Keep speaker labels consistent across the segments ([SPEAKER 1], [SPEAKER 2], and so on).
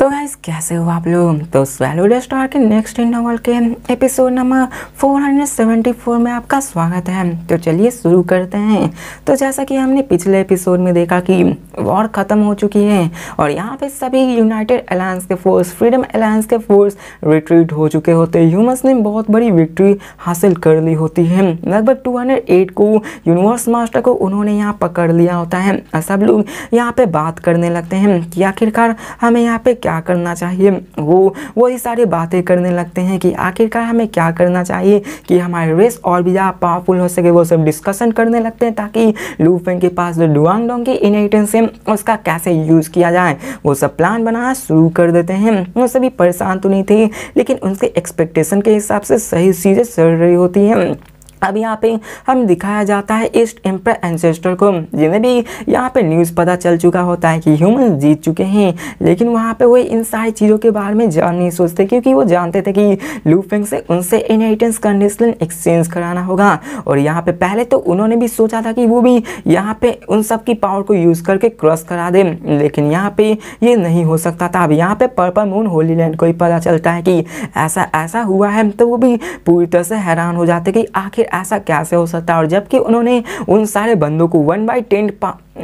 [SPEAKER 1] तो गाइस कैसे हो आप लोग तो स्वैलो स्टार के नेक्स्ट इन नॉवल के एपिसोड नंबर 474 में आपका स्वागत है तो चलिए शुरू करते हैं तो जैसा कि हमने पिछले एपिसोड में देखा कि वॉर ख़त्म हो चुकी है और यहाँ पे सभी यूनाइटेड अलायंस के फोर्स फ्रीडम अलायंस के फोर्स रिट्रीट हो चुके होते हैं ह्यूमस ने बहुत बड़ी विक्ट्री हासिल कर ली होती है लगभग टू को यूनिवर्स मास्टर को उन्होंने यहाँ पकड़ लिया होता है सब लोग यहाँ पे बात करने लगते हैं कि आखिरकार हमें यहाँ पे क्या करना चाहिए वो वही सारी बातें करने लगते हैं कि आखिरकार हमें क्या करना चाहिए कि हमारे रेस और भी ज़्यादा पावरफुल हो सके वो सब डिस्कशन करने लगते हैं ताकि लूफेंग के पास जो डुआंग डोंग की इनहेरिटेंस है उसका कैसे यूज़ किया जाए वो सब प्लान बनाना शुरू कर देते हैं वो सभी परेशान तो नहीं थे लेकिन उनके एक्सपेक्टेशन के हिसाब से सही चीज़ें चल रही होती हैं अब यहाँ पे हम दिखाया जाता है ईस्ट एम्पर एंसेस्टर को जिन्हें भी यहाँ पे न्यूज़ पता चल चुका होता है कि ह्यूमन जीत चुके हैं लेकिन वहाँ पे वो इन सारी चीज़ों के बारे में जान नहीं सोचते क्योंकि वो जानते थे कि लूफेंग से उनसे इनहेरिटेंस कंडीशन एक्सचेंज कराना होगा और यहाँ पे पहले तो उन्होंने भी सोचा था कि वो भी यहाँ पे उन सब की पावर को यूज़ करके क्रॉस करा दे लेकिन यहाँ पे ये नहीं हो सकता था अब यहाँ पे पर्पल मून होली लैंड को ही पता चलता है कि ऐसा ऐसा हुआ है तो वो भी पूरी तरह से हैरान हो जाते कि आखिर ऐसा कैसे हो सकता है और जबकि उन्होंने उन सारे बंदों को वन बाई टेन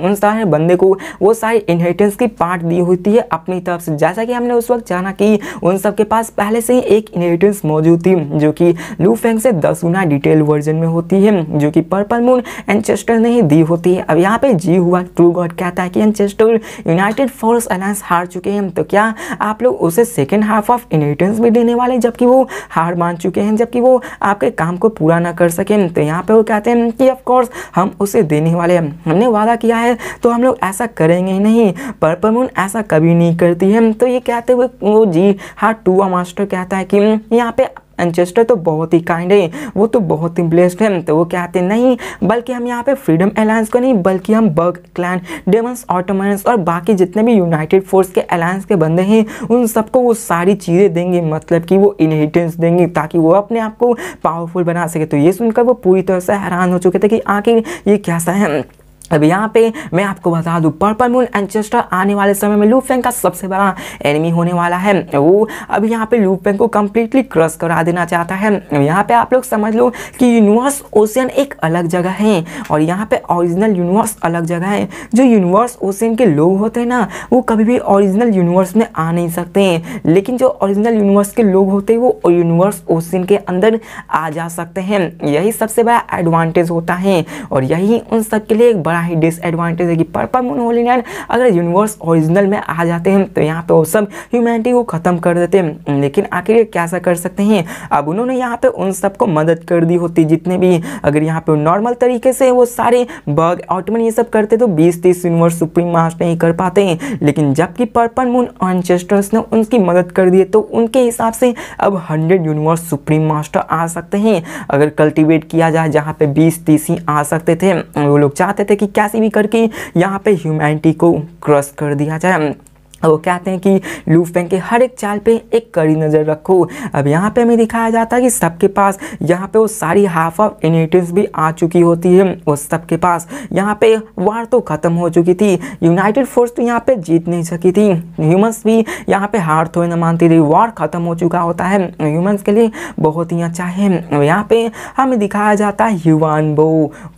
[SPEAKER 1] उन सारे बंदे को वो सारी इनहेरिटेंस की पार्ट दी होती है अपनी तरफ से जैसा कि हमने उस वक्त जाना कि उन सब के पास पहले से ही एक इनहेरिटेंस मौजूद थी जो कि लू फेंग से दस गुना डिटेल वर्जन में होती है जो कि पर्पल मून एनचेस्टर ने ही दी होती है अब यहाँ पे जी हुआ ट्रू गॉड कहता है कि एनचेस्टर यूनाइटेड फोर्स अलायंस हार चुके हैं तो क्या आप लोग उसे सेकेंड हाफ ऑफ इनहेरिटेंस भी देने वाले जबकि वो हार मान चुके हैं जबकि वो आपके काम को पूरा ना कर सकें तो यहाँ पे वो कहते हैं कि ऑफकोर्स हम उसे देने वाले हैं हमने वादा किया है तो हम लोग ऐसा करेंगे ही नहीं पर्पल मून ऐसा कभी नहीं करती है तो ये कहते हुए वो जी हाँ टूआ मास्टर कहता है कि यहाँ पे एंचेस्टर तो बहुत ही काइंड है वो तो बहुत ही ब्लेस्ड है तो वो कहते हैं नहीं बल्कि हम यहाँ पे फ्रीडम अलायंस को नहीं बल्कि हम बर्ग क्लैन डेमंस ऑटोमन्स और बाकी जितने भी यूनाइटेड फोर्स के अलायंस के बंदे हैं उन सबको वो सारी चीज़ें देंगे मतलब कि वो इनहेरिटेंस देंगे ताकि वो अपने आप को पावरफुल बना सके तो ये सुनकर वो पूरी तरह से हैरान हो चुके थे कि आखिर ये कैसा है अब यहाँ पे मैं आपको बता दूँ पर्पल मून एंचेस्टर आने वाले समय में लूफेंग का सबसे बड़ा एनिमी होने वाला है वो अब यहाँ पे लूफेंग को कम्प्लीटली क्रॉस करा देना चाहता है यहाँ पे आप लोग समझ लो कि यूनिवर्स ओशियन एक अलग जगह है और यहाँ पे ओरिजिनल यूनिवर्स अलग जगह है जो यूनिवर्स ओशियन के लोग होते हैं ना वो कभी भी ऑरिजिनल यूनिवर्स में आ नहीं सकते हैं लेकिन जो ऑरिजिनल यूनिवर्स के लोग होते हैं वो यूनिवर्स ओशियन के अंदर आ जा सकते हैं यही सबसे बड़ा एडवांटेज होता है और यही उन सब के लिए एक बड़ा ही डिसएडवांटेज है कि पर्पल मून होली नाइन अगर यूनिवर्स ओरिजिनल में आ जाते हैं तो यहाँ पे वो सब ह्यूमैनिटी को ख़त्म कर देते हैं हम्म, लेकिन आखिर क्या सा कर सकते हैं अब उन्होंने यहाँ पे उन सबको मदद कर दी होती जितने भी अगर यहाँ पे नॉर्मल तरीके से वो सारे बग ऑटमन ये सब करते तो बीस तीस यूनिवर्स सुप्रीम मास्ट नहीं कर पाते हैं लेकिन जबकि पर्पल मून ऑनचेस्टर्स ने उनकी मदद कर दी तो उनके हिसाब से अब हंड्रेड यूनिवर्स सुप्रीम मास्टर आ सकते हैं अगर कल्टीवेट किया जाए जहाँ पे बीस तीस ही आ सकते थे वो लोग चाहते थे कि कैसे भी करके यहाँ पे ह्यूमैनिटी को क्रॉस कर दिया जाए वो कहते हैं कि लूफ बैंक के हर एक चाल पे एक कड़ी नज़र रखो अब यहाँ पे हमें दिखाया जाता है कि सबके पास यहाँ पे वो सारी हाफ ऑफ इनिटिव भी आ चुकी होती है वो सबके पास यहाँ पे वार तो ख़त्म हो चुकी थी यूनाइटेड फोर्स तो यहाँ पे जीत नहीं सकी थी ह्यूमंस भी यहाँ पे हार थोड़ी ना मानती थी वार ख़त्म हो चुका होता है ह्यूमन्स के लिए बहुत ही अच्छा है यहाँ पे हमें दिखाया जाता है ह्यूवान बो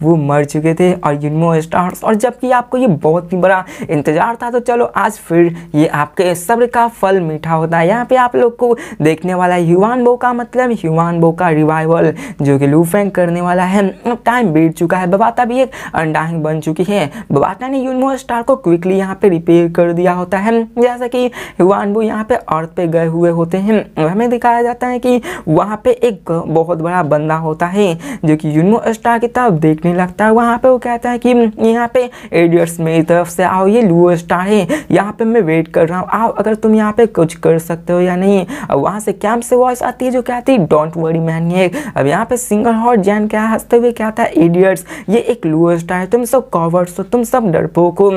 [SPEAKER 1] वो मर चुके थे और यूनमो स्टार्स और जबकि आपको ये बहुत ही बड़ा इंतज़ार था तो चलो आज फिर ये आपके सब्र का फल मीठा होता है यहाँ पे आप लोग को देखने वाला है ह्यूआन बो का मतलब ह्यूआन बो का रिवाइवल जो कि लूफेंग करने वाला है अब टाइम बीत चुका है बबाता भी एक अंडाहिंग बन चुकी है बबाता ने यूनमो स्टार को क्विकली यहाँ पे रिपेयर कर दिया होता है जैसा कि ह्यूआन बो यहाँ पे अर्थ पे गए हुए होते हैं हमें दिखाया जाता है कि वहाँ पे एक बहुत बड़ा बंदा होता है जो कि यूनमो स्टार की तरफ देखने लगता है वहाँ पे वो कहता है कि यहाँ पे एडियर्स मेरी तरफ से आओ ये लू स्टार है यहाँ पे मैं वेट वेट कर रहा हूँ आओ अगर तुम यहाँ पे कुछ कर सकते हो या नहीं अब वहाँ से कैंप से वॉइस आती है जो क्या आती है डोंट वरी मैन ये अब यहाँ पे सिंगल हॉट जैन क्या हंसते हुए क्या आता है इडियट्स ये एक लोएस्ट है तुम सब कॉवर्ड्स हो तुम सब डरपोक हो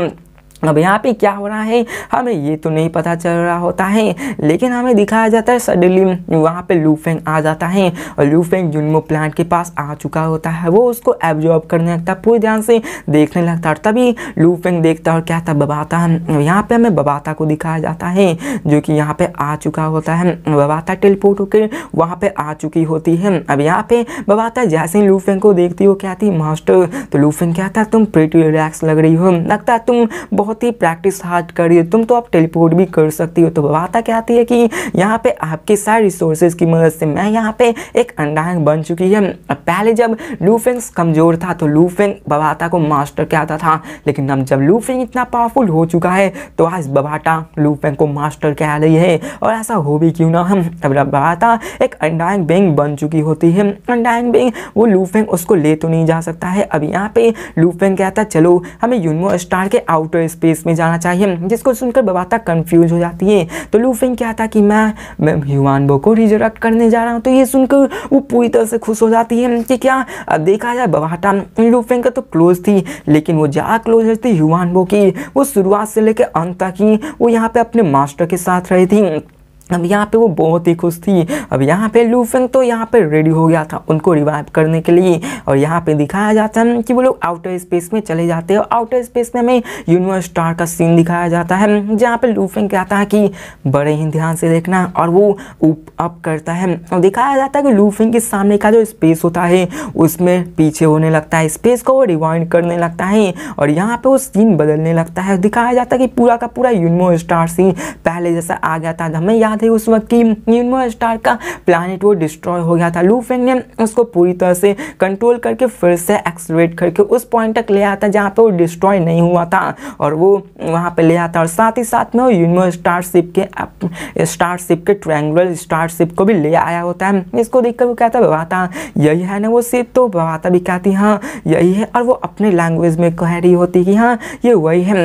[SPEAKER 1] अब यहाँ पे क्या हो रहा है हमें ये तो नहीं पता चल रहा होता है लेकिन हमें दिखाया जाता है सडनली वहाँ पे लूफेंग आ जाता है और लूफेंग जुनमो प्लांट के पास आ चुका होता है वो उसको एब्जॉर्ब करने लगता है पूरे ध्यान से देखने लगता है तभी लूफेंग देखता है और क्या था बबाता है यहाँ पे हमें बबाता को दिखाया जाता है जो कि यहाँ पे आ चुका होता है बबाता टेलीपोर्ट होकर वहाँ पे आ चुकी होती है अब यहाँ पे बबाता जैसे ही लूफेंग को देखती हो क्या थी मास्टर तो लूफेंग क्या था तुम प्रिटी रिलैक्स लग रही हो लगता है तुम बहुत होती है प्रैक्टिस हार्ड करिए तुम तो आप टेलीपोर्ट भी कर सकती हो तो बात क्या आती है कि यहाँ पे आपके सारे रिसोर्सेज की मदद से मैं यहाँ पे एक अंडांग बन चुकी है पहले जब लूफेंग कमज़ोर था तो लूफेंग बबाटा को मास्टर कहता था लेकिन अब जब लूफेंग इतना पावरफुल हो चुका है तो आज बबाटा लूफेंग को मास्टर कह रही है और ऐसा हो भी क्यों ना हम अब बबाटा एक अंडांग बेंग बन चुकी होती है अंडांग बेंग वो लूफेंग उसको ले तो नहीं जा सकता है अब यहाँ पे लूफेंग कहता चलो हमें यूनमो स्टार के आउटर स्पेस में जाना चाहिए जिसको सुनकर बबाता कन्फ्यूज हो जाती है तो लूफिन क्या था कि मैं मैं बो को रिजरेक्ट करने जा रहा हूँ तो ये सुनकर वो पूरी तरह से खुश हो जाती है कि क्या अब देखा जाए बबाटा लूफिन का तो क्लोज थी लेकिन वो ज़्यादा क्लोज थी बो की वो शुरुआत से लेकर अंत तक ही वो यहाँ पर अपने मास्टर के साथ रही थी अब यहाँ पे वो बहुत ही खुश थी अब यहाँ पे लूफेंग तो यहाँ पे रेडी हो गया था उनको रिवाइव करने के लिए और यहाँ पे दिखाया जाता है कि वो लोग आउटर स्पेस में चले जाते हैं आउटर स्पेस में हमें यूनिवर्स स्टार का सीन दिखाया जाता है जहाँ पे लूफेंग कहता है कि बड़े ही ध्यान से देखना और वो उप अप करता है और दिखाया जाता है कि लूफेंग के सामने का जो स्पेस होता है उसमें पीछे होने लगता है स्पेस को वो रिवाइंड करने लगता है और यहाँ पर वो सीन बदलने लगता है दिखाया जाता है कि पूरा का पूरा यूनिवर्स स्टार सीन पहले जैसा आ गया था हमें याद था उस वक्त की न्यूनो स्टार का प्लानट वो डिस्ट्रॉय हो गया था लूफेन ने उसको पूरी तरह से कंट्रोल करके फिर से एक्सलेट करके उस पॉइंट तक ले आता जहाँ पर वो डिस्ट्रॉय नहीं हुआ था और वो वहाँ पर ले आता और साथ ही साथ में वो यूनो स्टारशिप के स्टारशिप के ट्रैंगुलर स्टारशिप को भी ले आया होता है इसको देख वो कहता है बवाता यही है ना वो सिप तो बवाता भी कहती हाँ यही है और वो अपने लैंग्वेज में कह रही होती कि हाँ ये वही है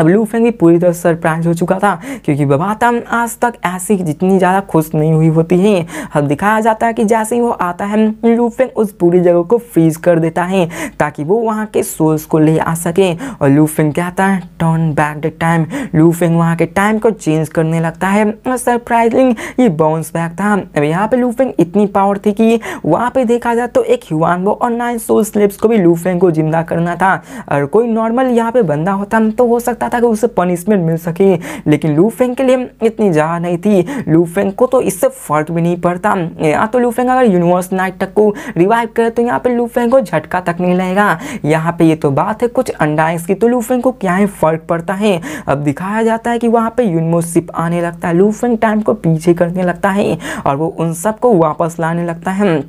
[SPEAKER 1] अब लू भी पूरी तरह सरप्राइज हो चुका था क्योंकि बबातम आज तक ऐसी जितनी ज़्यादा खुश नहीं हुई होती है अब दिखाया जाता है कि जैसे ही वो आता है लू उस पूरी जगह को फ्रीज कर देता है ताकि वो वहाँ के सोल्स को ले आ सके और लू क्या कहता है टर्न बैक द टाइम लू वहाँ के टाइम को चेंज करने लगता है और सरप्राइजिंग ये बाउंस बैक था अब यहाँ पर लू इतनी पावर थी कि वहाँ पर देखा जाए तो एक वो और नाइन सोल स्लिप्स को भी लू को जिंदा करना था और कोई नॉर्मल यहाँ पर बंदा होता तो हो सकता सकता था कि उसे पनिशमेंट मिल सके लेकिन लूफेंग के लिए इतनी जहाँ नहीं थी लूफेंग को तो इससे फर्क भी नहीं पड़ता यहाँ तो लूफेंग अगर यूनिवर्स नाइट तक को रिवाइव करे तो यहाँ पे लूफेंग को झटका तक नहीं लगेगा यहाँ पे ये तो बात है कुछ अंडाइस की तो लूफेंग को क्या ही फर्क पड़ता है अब दिखाया जाता है कि वहाँ पे यूनिवर्सिप आने लगता है लूफेंग टाइम को पीछे करने लगता है और वो उन सबको वापस लाने लगता है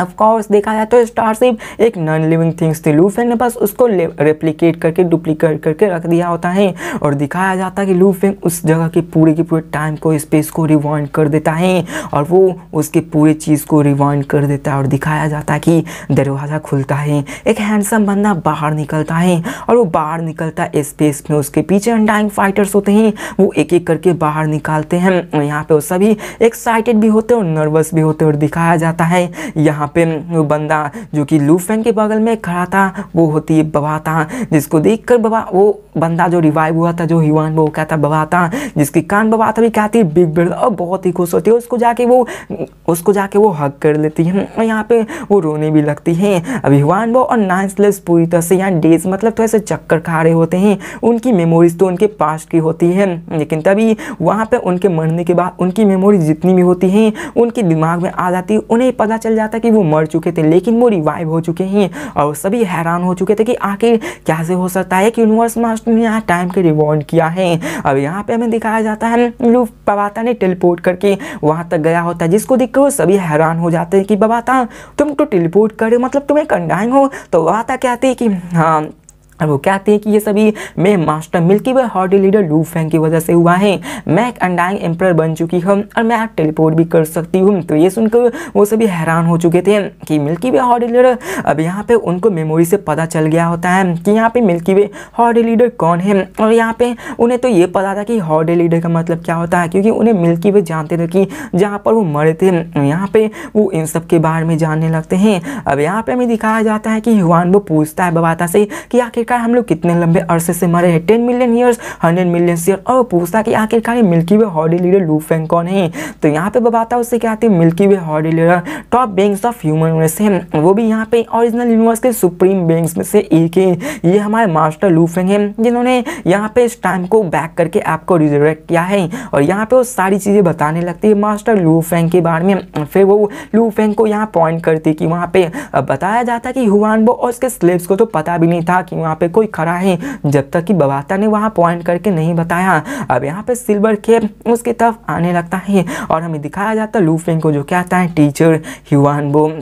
[SPEAKER 1] ऑफकोर्स देखा जाए तो स्टारशिप एक नॉन लिविंग थिंग्स थी लूफेन ने बस उसको रेप्लीकेट करके डुप्लीकेट करके रख दिया होता है और दिखाया जाता है कि लूफेन उस जगह के पूरे के पूरे टाइम को स्पेस को रिवाइंड कर देता है और वो उसके पूरे चीज़ को रिवाइंड कर देता है और दिखाया जाता है कि दरवाज़ा खुलता है एक हैंडसम बंदा बाहर निकलता है और वो बाहर निकलता है स्पेस में उसके पीछे अनडाइंग फाइटर्स होते हैं वो एक एक करके बाहर निकालते हैं यहाँ पे वो सभी एक्साइटेड भी होते हैं और नर्वस भी होते हैं और दिखाया जाता है यहाँ वहाँ पे वो बंदा जो कि लू फैन के बगल में खड़ा था वो होती है बबाता जिसको देख कर बबा वो बंदा जो रिवाइव हुआ था जो हिवान वो कहता बबाता जिसकी कान बबाता भी कहती है बिग बिड़ और बहुत ही खुश होती है उसको जाके वो उसको जाके वो हक कर लेती है और यहाँ पे वो रोने भी लगती है अब हिवान वो और नाइन्सलेस पूरी तरह से यहाँ डेज मतलब थोड़े तो से चक्कर खा रहे होते हैं उनकी मेमोरीज तो उनके पास की होती है लेकिन तभी वहाँ पर उनके मरने के बाद उनकी मेमोरी जितनी भी होती हैं उनके दिमाग में आ जाती है उन्हें पता चल जाता है कि कि वो मर चुके थे लेकिन वो रिवाइव हो चुके हैं और सभी हैरान हो चुके थे कि आखिर कैसे हो सकता है कि यूनिवर्स मास्टर ने यहाँ टाइम के रिवॉर्ड किया है अब यहाँ पे हमें दिखाया जाता है लू बबाता ने टेलीपोर्ट करके वहाँ तक गया होता है जिसको देख कर सभी हैरान हो जाते हैं कि बबाता तुम तो टेलीपोर्ट करे मतलब तुम्हें कंडाइन हो तो बबाता कहते हैं कि हाँ वो कहते हैं कि ये सभी मैं मास्टर मिल्की वे हॉटी लीडर लू फैंग की वजह से हुआ है मैं एक अंडाइंग एम्प्रायर बन चुकी हूँ और मैं आप टेलीपोर्ट भी कर सकती हूँ तो ये सुनकर वो सभी हैरान हो चुके थे कि मिल्की वे हॉर्डी लीडर अब यहाँ पे उनको मेमोरी से पता चल गया होता है कि यहाँ पे मिल्की वे हॉटी लीडर कौन है और यहाँ पे उन्हें तो ये पता था कि हॉटी लीडर का मतलब क्या होता है क्योंकि उन्हें मिल्की वे जानते थे कि जहाँ पर वो मरे थे यहाँ पर वो इन सब के बारे में जानने लगते हैं अब यहाँ पर हमें दिखाया जाता है कि युवान वो पूछता है बबाता से कि आखिर आखिरकार हम लोग कितने लंबे अरसे से मरे हैं ten million years hundred million year और पूछता कि आखिरकार ये मिल्की वे हॉडी लीडर लूफेंग कौन है तो यहाँ पे बताता उससे क्या आती है मिल्की वे हॉडी leader top beings of human में है वो भी यहाँ पे ऑरिजिनल यूनिवर्स के सुप्रीम बींग्स में से एक है ये हमारे मास्टर लूफेंग है जिन्होंने यहाँ पे इस टाइम को बैक करके ऐप को रिजर्वेट किया है और यहाँ पे वो सारी चीज़ें बताने लगती है मास्टर लू फेंग के बारे में फिर वो लू फेंग को यहाँ पॉइंट करती कि वहाँ पे बताया जाता कि हुआन बो और उसके स्लेब्स को तो पता भी नहीं था कि वहाँ पे कोई खड़ा है जब तक कि बवाता ने वहाँ पॉइंट करके नहीं बताया अब यहाँ पे सिल्वर खेप उसकी तरफ आने लगता है और हमें दिखाया जाता है लूफिंग को जो क्या आता है टीचर हिवान बोम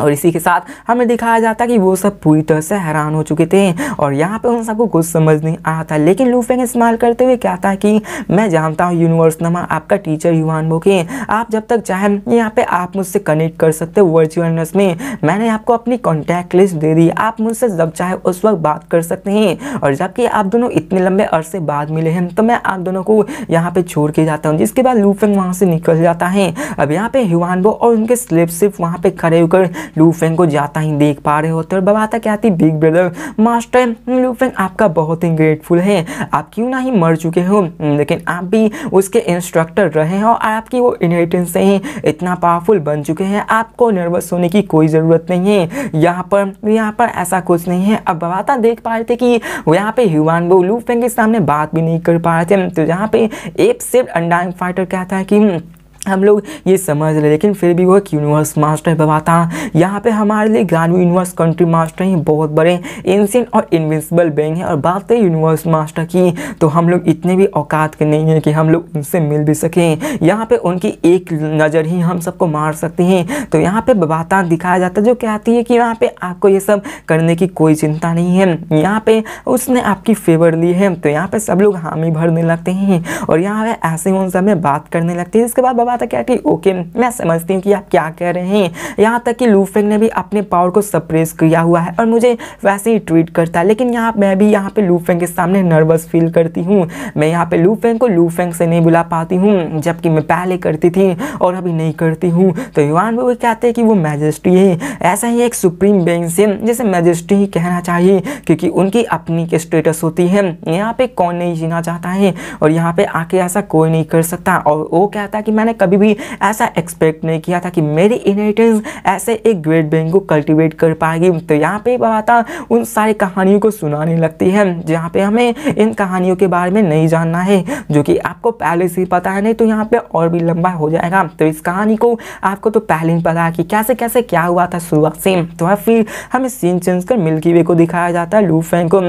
[SPEAKER 1] और इसी के साथ हमें दिखाया जाता कि वो सब पूरी तरह से हैरान हो चुके थे और यहाँ पे उन सबको कुछ समझ नहीं आया था लेकिन लूफेंग इस्तेमाल करते हुए क्या है कि मैं जानता हूँ यूनिवर्स नमा आपका टीचर युवान बोके आप जब तक चाहें यहाँ पे आप मुझसे कनेक्ट कर सकते हो वर्चुअलनेस में मैंने आपको अपनी कॉन्टैक्ट लिस्ट दे दी आप मुझसे जब चाहे उस वक्त बात कर सकते हैं और जबकि आप दोनों इतने लंबे अरसे बाद मिले हैं तो मैं आप दोनों को यहाँ पर छोड़ के जाता हूँ जिसके बाद लूफेंग वहाँ से निकल जाता है अब यहाँ पे युवान और उनके स्लिप सिर्फ वहाँ पर खड़े होकर लूफेंग को जाता ही देख पा रहे होते और बबाता कहती बिग ब्रदर मास्टर लूफेंग आपका बहुत ही ग्रेटफुल है आप क्यों ना ही मर चुके हो लेकिन आप भी उसके इंस्ट्रक्टर रहे हैं और आपकी वो इनहेरिटेंस से ही इतना पावरफुल बन चुके हैं आपको नर्वस होने की कोई ज़रूरत नहीं है यहाँ पर यहाँ पर ऐसा कुछ नहीं है अब बबाता देख पा रहे थे कि यहाँ पे ह्यूमान वो लूफेंग के सामने बात भी नहीं कर पा रहे थे तो यहाँ पे एक सिर्फ अंडाइंग फाइटर कहता है कि हम लोग ये समझ रहे लेकिन फिर भी वो एक यूनिवर्स मास्टर है बाबा था यहाँ पे हमारे लिए ग्रानवी यूनिवर्स कंट्री मास्टर ही बहुत बड़े एंशियन और इनविजिबल बैंक हैं और बात तो है यूनिवर्स मास्टर की तो हम लोग इतने भी औकात के नहीं हैं कि हम लोग उनसे मिल भी सकें यहाँ पे उनकी एक नज़र ही हम सबको मार सकते हैं तो यहाँ पर बबाता दिखाया जाता है जो कहती है कि यहाँ पर आपको ये सब करने की कोई चिंता नहीं है यहाँ पर उसने आपकी फेवर ली है तो यहाँ पर सब लोग हामी भरने लगते हैं और यहाँ पर ऐसे उन सब में बात करने लगते हैं इसके बाद बबा हुआ था क्या कि ओके मैं समझती हूँ कि आप क्या कह रहे हैं यहाँ तक कि लूफेंग ने भी अपने पावर को सप्रेस किया हुआ है और मुझे वैसे ही ट्वीट करता है लेकिन यहाँ मैं भी यहाँ पे लूफेंग के सामने नर्वस फील करती हूँ मैं यहाँ पे लूफेंग को लूफेंग से नहीं बुला पाती हूँ जबकि मैं पहले करती थी और अभी नहीं करती हूँ तो युवान वो कहते हैं कि वो मैजेस्टी है ऐसा ही एक सुप्रीम बेंग से जैसे मैजेस्टी ही कहना चाहिए क्योंकि उनकी अपनी के स्टेटस होती है यहाँ पे कौन नहीं जीना चाहता है और यहाँ पे आके ऐसा कोई नहीं कर सकता और वो कहता है कि मैंने कभी भी ऐसा एक्सपेक्ट नहीं किया था कि मेरी इनहेरिटेंस ऐसे एक ग्रेट बैंक को कल्टिवेट कर पाएगी तो यहाँ पे बाबा उन सारी कहानियों को सुनाने लगती है जहाँ पे हमें इन कहानियों के बारे में नहीं जानना है जो कि आपको पहले से ही पता है नहीं तो यहाँ पे और भी लंबा हो जाएगा तो इस कहानी को आपको तो पहले ही पता है कि कैसे कैसे क्या हुआ था शुरुआत से तो फिर हमें सीन चेंज कर मिल्की वे को दिखाया जाता है लू फैंग को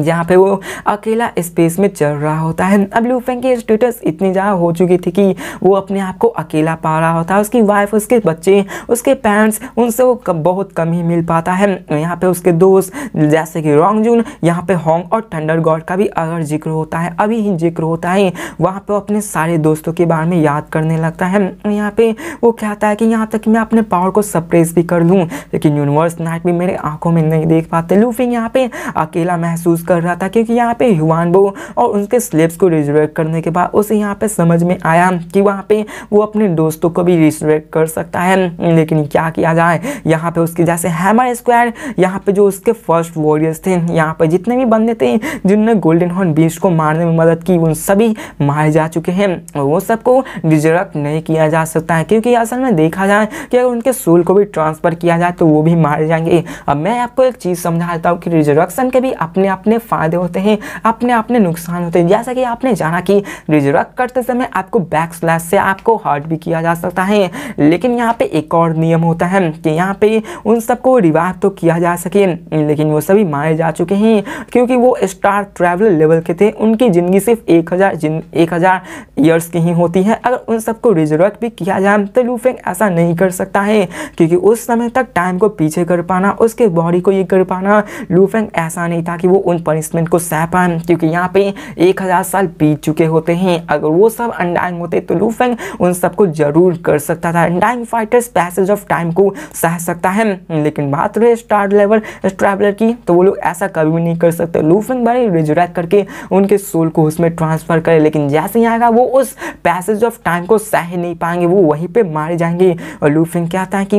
[SPEAKER 1] जहाँ पे वो अकेला स्पेस में चल रहा होता है अब लूफेंग की स्टेटस इतनी ज़्यादा हो चुकी थी कि वो अपने आप को अकेला पा रहा होता है उसकी वाइफ उसके बच्चे उसके पेरेंट्स उनसे वो कब बहुत कम ही मिल पाता है यहाँ पे उसके दोस्त जैसे कि रॉन्ग जून यहाँ पे होंग और थंडर गॉड का भी अगर जिक्र होता है अभी ही जिक्र होता है वहाँ पर अपने सारे दोस्तों के बारे में याद करने लगता है यहाँ पर वो कहता है कि यहाँ तक मैं अपने पावर को सप्रेस भी कर लूँ लेकिन यूनिवर्स नाइट भी मेरे आँखों में नहीं देख पाते लूफेंग यहाँ पर अकेला महसूस यूज़ कर रहा था क्योंकि यहाँ पे युवान बो और उनके स्लेब्स को रिजर्वेक्ट करने के बाद उसे यहाँ पे समझ में आया कि वहाँ पे वो अपने दोस्तों को भी रिजर्वेट कर सकता है लेकिन क्या किया जाए यहाँ पे उसके जैसे हैमर स्क्वायर यहाँ पे जो उसके फर्स्ट वॉरियर्स थे यहाँ पे जितने भी बंदे थे जिनने गोल्डन हॉर्न बीच को मारने में मदद की उन सभी मारे जा चुके हैं और वो सबको डिजर्व नहीं किया जा सकता है क्योंकि असल में देखा जाए कि अगर उनके सोल को भी ट्रांसफ़र किया जाए तो वो भी मारे जाएंगे अब मैं आपको एक चीज़ समझाता हूँ कि रिजर्वेक्शन के भी अपने अपने अपने फ़ायदे होते हैं अपने अपने नुकसान होते हैं जैसा कि आपने जाना कि रिजर्व करते समय आपको बैक स्लैश से आपको हार्ट भी किया जा सकता है लेकिन यहाँ पे एक और नियम होता है कि यहाँ पे उन सबको रिवाइव तो किया जा सके लेकिन वो सभी मारे जा चुके हैं क्योंकि वो स्टार ट्रेवल लेवल के थे उनकी ज़िंदगी सिर्फ एक हज़ार एक हज़ार ईयर्स की ही होती है अगर उन सबको रिजर्व भी किया जाए तो लूफेंग ऐसा नहीं कर सकता है क्योंकि उस समय तक टाइम को पीछे कर पाना उसके बॉडी को ये कर पाना लूफेंग ऐसा नहीं था कि वो उन पनिशमेंट को सह क्योंकि यहाँ पे एक हज़ार साल बीत चुके होते हैं अगर वो सब अंडाइंग होते तो लूफेंग उन सबको जरूर कर सकता था undying fighters passage of time को सह सकता है लेकिन बात रहे स्टार लेवल ट्रैवलर की तो वो लोग ऐसा कभी भी नहीं कर सकते लूफेंग भाई रिजुरैक्ट करके उनके सोल को उसमें ट्रांसफ़र करे लेकिन जैसे ही आएगा वो उस पैसेज ऑफ टाइम को सह नहीं पाएंगे वो वहीं पर मारे जाएंगे और लूफेंग क्या था कि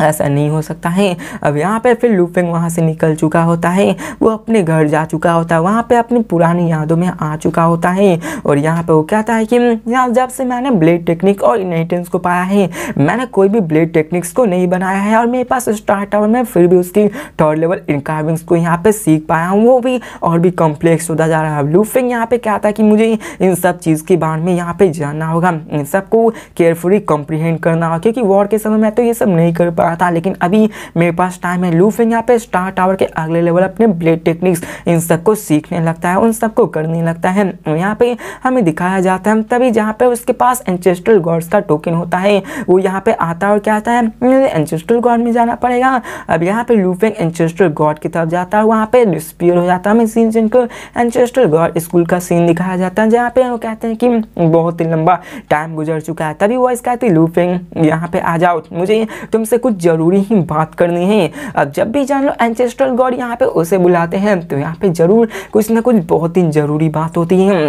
[SPEAKER 1] ऐसा नहीं हो सकता है अब यहाँ पे फिर लूफेंग वहाँ से निकल चुका होता है वो अपने घर जा चुका होता है वहाँ पे अपनी पुरानी यादों में आ चुका होता है और यहाँ पे वो कहता है कि यहाँ जब से मैंने ब्लेड टेक्निक और इनहेटेंस को पाया है मैंने कोई भी ब्लेड टेक्निक्स को नहीं बनाया है और मेरे पास स्टार्ट टावर में फिर भी उसकी थर्ड लेवल इनकार्विंग्स को यहाँ पर सीख पाया हूँ वो भी और भी कॉम्प्लेक्स होता जा रहा है लूफेंग यहाँ पर क्या था कि मुझे इन सब चीज़ के बारे में यहाँ पर जानना होगा इन सबको केयरफुली कॉम्प्रीहेंड करना होगा क्योंकि वॉर के समय मैं तो ये सब नहीं कर पा रहा था लेकिन अभी मेरे पास टाइम है लूफिंग यहाँ पे स्टार टावर के अगले लेवल अपने ब्लेड टेक्निक्स इन सबको सीखने लगता है उन सबको करने लगता है यहाँ पे हमें दिखाया जाता है तभी जहाँ पे उसके पास एंचेस्ट्रल गॉड्स का टोकन होता है वो यहाँ पे आता है और क्या आता है एंचेस्ट्रल गॉड में जाना पड़ेगा अब यहाँ पे लूफिंग एंचेस्ट्रल गॉड की तरफ जाता है वहाँ पे डिस्पियर हो जाता है हमें सीन जिनको एंचेस्ट्रल गॉड स्कूल का सीन दिखाया जाता है जहाँ पे वो कहते हैं कि बहुत ही लंबा टाइम गुजर चुका है तभी वो इसका कहती लूफिंग यहाँ पे आ जाओ मुझे तुमसे कुछ ज़रूरी ही बात करनी है अब जब भी जान लो एंसेस्ट्रल गॉड यहाँ पे उसे बुलाते हैं तो यहाँ पे ज़रूर कुछ ना कुछ बहुत ही ज़रूरी बात होती है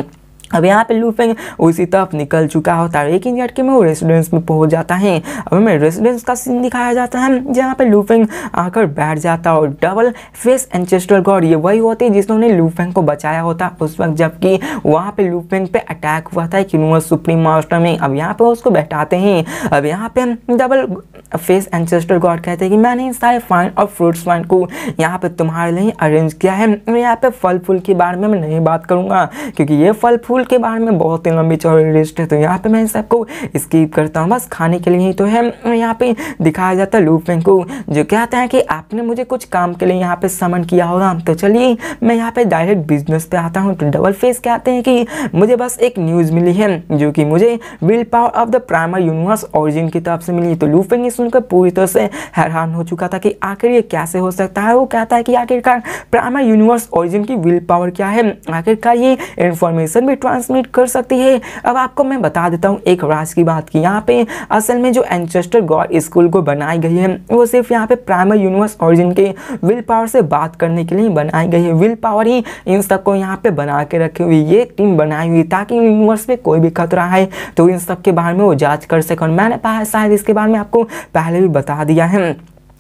[SPEAKER 1] अब यहाँ पे लूफेंग उसी तरफ निकल चुका होता है लेकिन यार के मैं वो रेसिडेंस में पहुँच जाता है अब हमें रेसिडेंस का सीन दिखाया जाता है जहाँ पे लूफेंग आकर बैठ जाता है और डबल फेस एंचेस्टर गॉड ये वही होती है जिसने लूफेंग को बचाया होता उस वक्त जबकि वहाँ पे लूफेंग पे अटैक हुआ था किनुअर सुप्रीम मास्टर में अब यहाँ पे उसको बैठाते हैं अब यहाँ पे डबल फेस एंचेस्टर गॉड कहते हैं कि मैंने इन सारे फाइन और फ्रूट्स वाइन को यहाँ पे तुम्हारे लिए अरेंज किया है यहाँ पे फल फूल के बारे में मैं नहीं बात करूँगा क्योंकि ये फल फूल स्कूल के बारे में बहुत ही लंबी चौड़ी लिस्ट है तो यहाँ पे मैं इस सबको स्किप करता हूँ बस खाने के लिए ही तो है यहाँ पे दिखाया जाता है लूपेन को जो कहते हैं कि आपने मुझे कुछ काम के लिए यहाँ पे समन किया होगा तो चलिए मैं यहाँ पे डायरेक्ट बिजनेस पे आता हूँ तो डबल फेस कहते हैं कि मुझे बस एक न्यूज़ मिली है जो कि मुझे will power of the primer universe origin की तरफ से मिली तो लूपेन ये सुनकर पूरी तरह से हैरान हो चुका था कि आखिर ये कैसे हो सकता है वो कहता है कि आखिरकार प्राइमर यूनिवर्स ऑरिजिन की विल पावर क्या है आखिरकार ये इन्फॉर्मेशन भी ट्रांसमिट कर सकती है अब आपको मैं बता देता हूँ एक राज की बात की यहाँ पे असल में जो एंचेस्टर गॉड स्कूल को बनाई गई है वो सिर्फ यहाँ पे प्राइमरी यूनिवर्स ऑरिजिन के विल पावर से बात करने के लिए बनाई गई है विल पावर ही इन सबको यहाँ पे बना के रखी हुई ये टीम बनाई हुई ताकि यूनिवर्स में कोई भी खतरा है तो इन सब के बारे में वो जाँच कर सके और मैंने पाया शायद इसके बारे में आपको पहले भी बता दिया है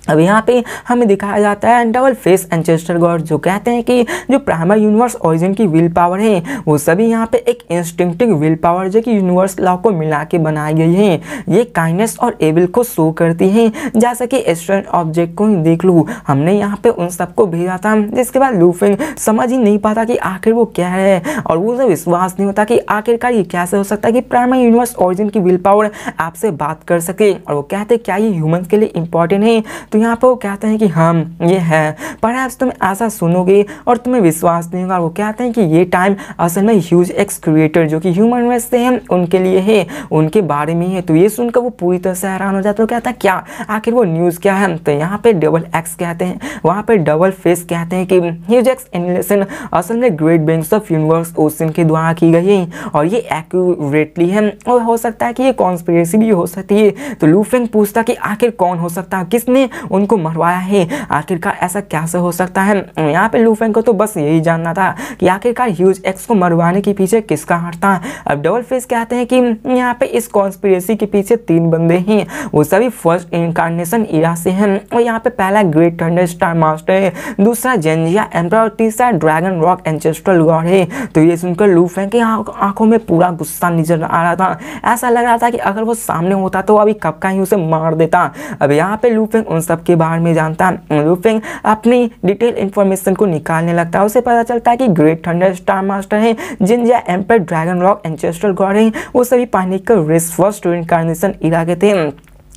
[SPEAKER 1] अब यहाँ पे हमें दिखाया जाता है डबल फेस एंचेस्टर गॉड जो कहते हैं कि जो प्राइमर यूनिवर्स ओरिजिन की विल पावर है वो सभी यहाँ पे एक इंस्टिंक्टिव विल पावर जो कि यूनिवर्स लॉ को मिला के बनाई गई है ये काइंडनेस और एविल को शो करती है जैसा कि एस्ट्रेंट ऑब्जेक्ट को ही देख लूँ हमने यहाँ पे उन सबको भेजा था जिसके बाद लूफिंग समझ ही नहीं पाता कि आखिर वो क्या है और वो विश्वास नहीं होता कि आखिरकार ये कैसे हो सकता है कि प्राइमर यूनिवर्स ऑरिजिन की विल पावर आपसे बात कर सके और वो कहते क्या ये ह्यूमन के लिए इंपॉर्टेंट है तो तो यहाँ पर वो कहते हैं कि हम ये है पर तुम ऐसा सुनोगे और तुम्हें विश्वास नहीं होगा वो कहते हैं कि ये टाइम असल में ह्यूज एक्स क्रिएटर जो कि ह्यूमन रेस से हैं उनके लिए है उनके बारे में है तो ये सुनकर वो पूरी तरह से हैरान हो जाता है कहता है क्या आखिर वो न्यूज़ क्या है तो यहाँ पर डबल एक्स कहते हैं वहाँ पर डबल फेस कहते हैं कि ह्यूज एक्स एनिलेशन असल में great banks of universe ocean के द्वारा की गई है और ये एक्यूरेटली है और हो सकता है कि ये कॉन्स्परेसी भी हो सकती है तो लूफेंग पूछता कि आखिर कौन हो सकता है किसने उनको मरवाया है आखिरकार ऐसा कैसे हो सकता है यहाँ पे लूफेंग को तो बस यही जानना था कि आखिरकार ह्यूज एक्स को मरवाने के पीछे किसका हाथ था अब डबल फेस कहते हैं कि यहाँ पे इस कॉन्स्पिरेसी के पीछे तीन बंदे हैं वो सभी फर्स्ट इनकारनेशन इरा से हैं और यहाँ पे पहला ग्रेट थंडर स्टार मास्टर है दूसरा जेंजिया एम्प्रा और तीसरा ड्रैगन रॉक एंचेस्ट्रल गॉड है तो ये सुनकर लूफेंग की आंखों में पूरा गुस्सा नजर आ रहा था ऐसा लग रहा था कि अगर वो सामने होता तो अभी कब का ही उसे मार देता अब यहाँ पे लूफेंग उन सबके बारे में जानता लुफिंग अपनी डिटेल इन्फॉर्मेशन को निकालने लगता है उसे पता चलता है कि ग्रेट थंडर स्टार मास्टर हैं जिन या ember dragon rock ancestral god हैं वो सभी पानी का रिस फर्स्ट इनकारनेशन इलाके थे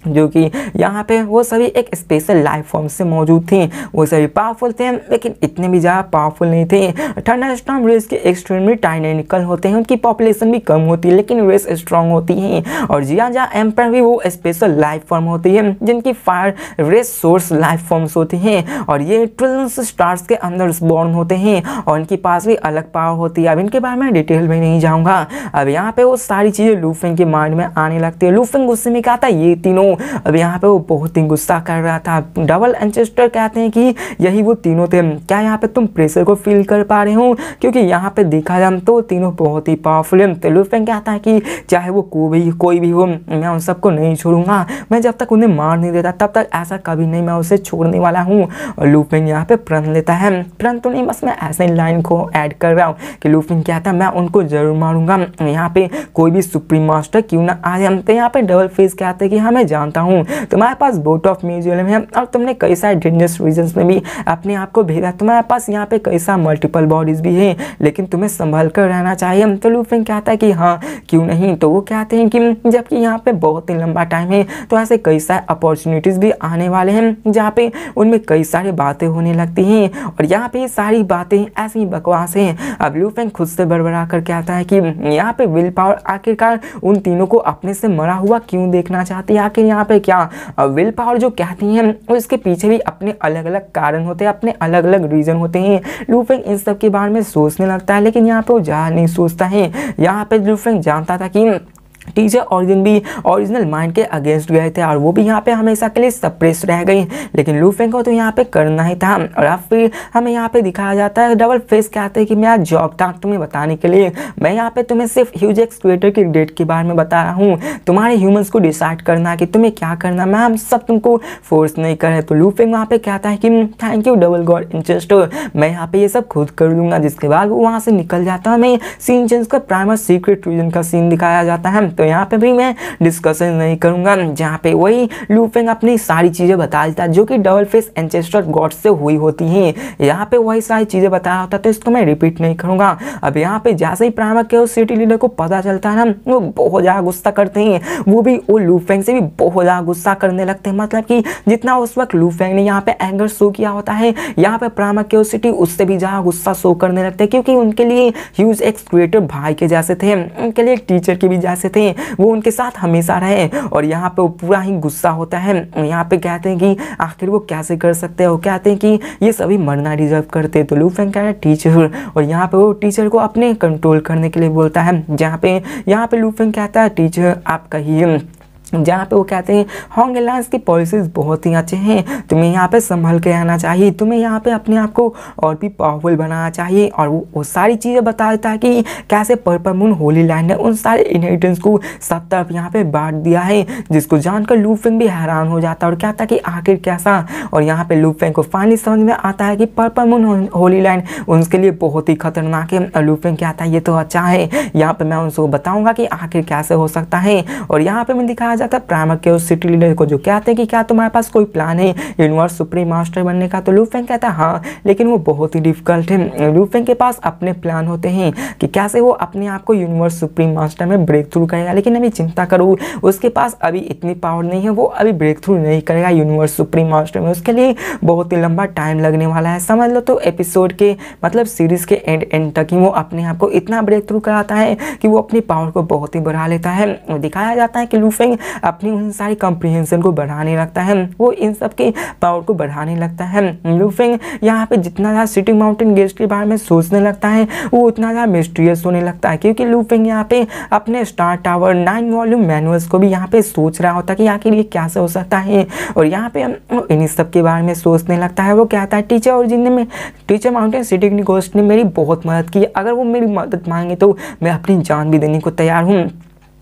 [SPEAKER 1] जो कि यहाँ पे वो सभी एक स्पेशल लाइफ फॉर्म से मौजूद थी वो सभी पावरफुल थे लेकिन इतने भी ज़्यादा पावरफुल नहीं थे ठंडा स्ट्रॉन्ग रेस के एक्सट्रीमली टाइनैनिकल होते हैं उनकी पॉपुलेशन भी कम होती है लेकिन रेस स्ट्रॉन्ग होती हैं और जिया जहाँ पर भी वो स्पेशल लाइफ फॉर्म होती है जिनकी fire race source life forms होती हैं और ये ट्रिल्स स्टार्स के अंदर बॉर्न होते हैं और इनके पास भी अलग पावर होती है अब इनके बारे में डिटेल में नहीं जाऊँगा अब यहाँ पर वो सारी चीज़ें लूफिंग के माइंड में आने लगती है लूफिंग गुस्से में कहा था ये तीनों हूँ अब यहाँ पे वो बहुत ही गुस्सा कर रहा था डबल एंचेस्टर कहते हैं कि यही वो तीनों थे क्या यहाँ पे तुम प्रेशर को फील कर पा रहे हो क्योंकि यहाँ पे देखा जाए तो तीनों बहुत ही पावरफुल हैं तेलुफेंग कहता है कि चाहे वो को भी कोई भी हो मैं उन सबको नहीं छोड़ूंगा मैं जब तक उन्हें मार नहीं देता तब तक ऐसा कभी नहीं मैं उसे छोड़ने वाला हूँ और लूफिंग यहाँ पे प्रण लेता है प्रण तो नहीं बस मैं ऐसे ही लाइन को ऐड कर रहा हूँ कि लूफिंग क्या था मैं उनको ज़रूर मारूंगा यहाँ पे कोई भी सुप्रीम मास्टर क्यों ना आ जाए तो यहाँ पे डबल फेस कहते हैं कि हमें हाँ, जान जानता हूँ तुम्हारे पास बोट ऑफ म्यूजियम है और तुमने कई सारे डेंजरस रीजन में भी अपने आप को भेजा तुम्हारे पास यहाँ पे कई सारे मल्टीपल बॉडीज भी हैं लेकिन तुम्हें संभल कर रहना चाहिए तो लूफिंग कहता है कि हाँ क्यों नहीं तो वो कहते हैं कि जबकि यहाँ पे बहुत ही लंबा टाइम है तो ऐसे कई सारे अपॉर्चुनिटीज़ भी आने वाले हैं जहाँ पे उनमें कई सारी बातें होने लगती हैं और यहाँ पे सारी बातें ऐसी बकवास हैं अब लूफिंग खुद से बड़बड़ा कर कहता है कि यहाँ पे विल पावर आखिरकार उन तीनों को अपने से मरा हुआ क्यों देखना चाहती है आखिर यहाँ पे क्या विल पावर जो कहते हैं और इसके पीछे भी अपने अलग अलग कारण होते हैं अपने अलग अलग रीज़न होते हैं लूफेंग इन सब के बारे में सोचने लगता है लेकिन यहाँ पे वो जा नहीं सोचता है यहाँ पे लूफेंग जानता था कि टीचर और ऑरिजिन भी ओरिजिनल माइंड के अगेंस्ट गए थे और वो भी यहाँ पे हमेशा के लिए सप्रेस रह गई लेकिन लूफेंग को तो यहाँ पे करना ही था और अब फिर हमें यहाँ पे दिखाया जाता है डबल फेस कहते हैं कि मेरा जॉब था तुम्हें बताने के लिए मैं यहाँ पे तुम्हें सिर्फ ह्यूज एक्सक्रेटर की डेट के बारे में बता रहा हूँ तुम्हारे ह्यूमन्स को डिसाइड करना है कि तुम्हें क्या करना मैं हम सब तुमको फोर्स नहीं करें तो लूफेंग वहाँ पर कहता है कि thank you double god interest मैं यहाँ पे ये सब खुद कर लूँगा जिसके बाद वो वहाँ से निकल जाता है हमें सीन चेंज का प्राइमर सीक्रेट रीजन का सीन दिखाया जाता है तो यहाँ पे भी मैं डिस्कशन नहीं करूँगा जहाँ पे वही लूफेंग अपनी सारी चीज़ें बता देता जो कि डबल फेस एंचेस्टर गॉड से हुई होती हैं यहाँ पे वही सारी चीज़ें बता रहा होता तो इसको मैं रिपीट नहीं करूँगा अब यहाँ पे जैसे ही प्रामा के उस सिटी लीडर को पता चलता है ना वो बहुत ज़्यादा गुस्सा करते हैं वो भी वो लूफेंग से भी बहुत ज़्यादा गुस्सा करने लगते हैं मतलब कि जितना उस वक्त लूफेंग ने यहाँ पे एंगर शो किया होता है यहाँ पे प्रामा के सिटी उससे भी ज़्यादा गुस्सा शो करने लगते हैं क्योंकि उनके लिए ह्यूज एक्स क्रिएटर भाई के जैसे थे उनके लिए एक टीचर के भी जैसे थे चाहते हैं वो उनके साथ हमेशा रहें और यहाँ पर वो पूरा ही गुस्सा होता है यहाँ पर कहते हैं कि आखिर वो कैसे कर सकते हैं वो कहते हैं कि ये सभी मरना डिजर्व करते हैं तो लू फेंग कह टीचर और यहाँ पर वो टीचर को अपने कंट्रोल करने के लिए बोलता है जहाँ पे यहाँ पे लू फेंग कहता है टीचर आप कहिए जहाँ पे वो कहते हैं हॉन्ग एलायंस की पॉलिसीज़ बहुत ही अच्छे हैं तुम्हें यहाँ पे संभल के रहना चाहिए तुम्हें यहाँ पे अपने आप को और भी पावरफुल बनाना चाहिए और वो वो सारी चीज़ें बता देता है कि कैसे पर्पल मून होली लैंड ने उन सारे इनहेरिटेंस को सब तरफ यहाँ पे बांट दिया है जिसको जानकर लूफेंग भी हैरान हो जाता है और कहता है कि आखिर कैसा और यहाँ पर लूफेंग को फाइनली समझ में आता है कि पर्पल मून होली लैंड उनके लिए बहुत ही खतरनाक है और लूफेंग कहता है ये तो अच्छा है यहाँ पर मैं उनको बताऊँगा कि आखिर कैसे हो सकता है और यहाँ पर मैं दिखाया जाता है के उस सिटी लीडर को जो कहते हैं कि क्या तुम्हारे पास कोई प्लान है यूनिवर्स सुप्रीम मास्टर बनने का तो लूफेंग कहता है हाँ लेकिन वो बहुत ही डिफिकल्ट है लूफेंग के पास अपने प्लान होते हैं कि कैसे वो अपने आप को यूनिवर्स सुप्रीम मास्टर में ब्रेक थ्रू करेगा लेकिन अभी चिंता करो उसके पास अभी इतनी पावर नहीं है वो अभी ब्रेक थ्रू नहीं करेगा यूनिवर्स सुप्रीम मास्टर में उसके लिए बहुत ही लंबा टाइम लगने वाला है समझ लो तो एपिसोड के मतलब सीरीज़ के एंड एंड तक ही वो अपने आप को इतना ब्रेक थ्रू कराता है कि वो अपनी पावर को बहुत ही बढ़ा लेता है दिखाया जाता है कि लूफेंग अपनी उन सारी कॉम्प्रिहेंसन को बढ़ाने लगता है वो इन सब के पावर को बढ़ाने लगता है लूफिंग यहाँ पे जितना ज़्यादा सिटी माउंटेन गेस्ट के बारे में सोचने लगता है वो उतना ज़्यादा मिस्ट्रियस होने लगता है क्योंकि लूफिंग यहाँ पे अपने star tower nine volume manuals को भी यहाँ पे सोच रहा होता है कि यहाँ के लिए क्या हो सकता है और यहाँ पे इन्हीं सब के बारे में सोचने लगता है वो कहता है टीचर और जिनने टीचर माउंटेन सिटी गोस्ट ने मेरी बहुत मदद की अगर वो मेरी मदद मांगे तो मैं अपनी जान भी देने को तैयार हूँ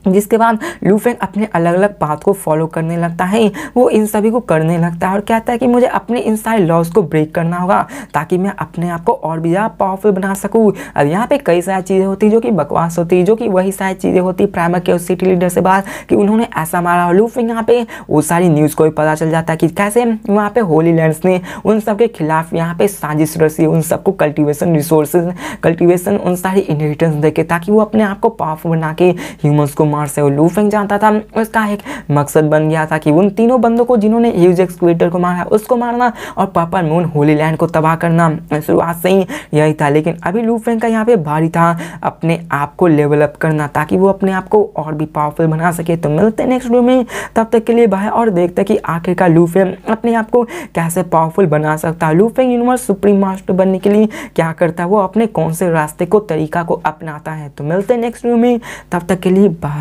[SPEAKER 1] जिसके बाद लूफेन अपने अलग अलग पाथ को फॉलो करने लगता है वो इन सभी को करने लगता है और कहता है कि मुझे अपने इन सारे लॉज को ब्रेक करना होगा ताकि मैं अपने आप को और भी ज़्यादा पावरफुल बना सकूँ अब यहाँ पे कई सारी चीज़ें होती हैं जो कि बकवास होती है जो कि वही सारी चीज़ें होती है प्राइमर के सिटी लीडर से बात कि उन्होंने ऐसा मारा और लूफेन यहाँ पर वो सारी न्यूज़ को भी पता चल जाता है कि कैसे वहाँ पर होली लैंड्स ने उन सब के खिलाफ यहाँ पे साजिश रसी उन सबको कल्टिवेशन रिसोर्सेज कल्टिवेशन उन सारी इनहेरिटेंस देके ताकि वो अपने आप को पावरफुल बना के ह्यूमन्स को कुमार से लू फेंग जानता था उसका एक मकसद बन गया था कि उन तीनों बंदों को जिन्होंने ह्यूज एक्सक्वेटर को मारा उसको मारना और पापर मून होली लैंड को तबाह करना शुरुआत से ही यही था लेकिन अभी लू फेंग का यहाँ पे भारी था अपने आप को लेवल अप करना ताकि वो अपने आप को और भी पावरफुल बना सके तो मिलते हैं नेक्स्ट वीडियो में तब तक के लिए भाई और देखते कि आखिरकार लू फेंग अपने आप को कैसे पावरफुल बना सकता है लू फेंग यूनिवर्स सुप्रीम मास्टर बनने के लिए क्या करता है वो अपने कौन से रास्ते को तरीका को अपनाता है तो मिलते हैं नेक्स्ट वीडियो में तब तक के लिए बाहर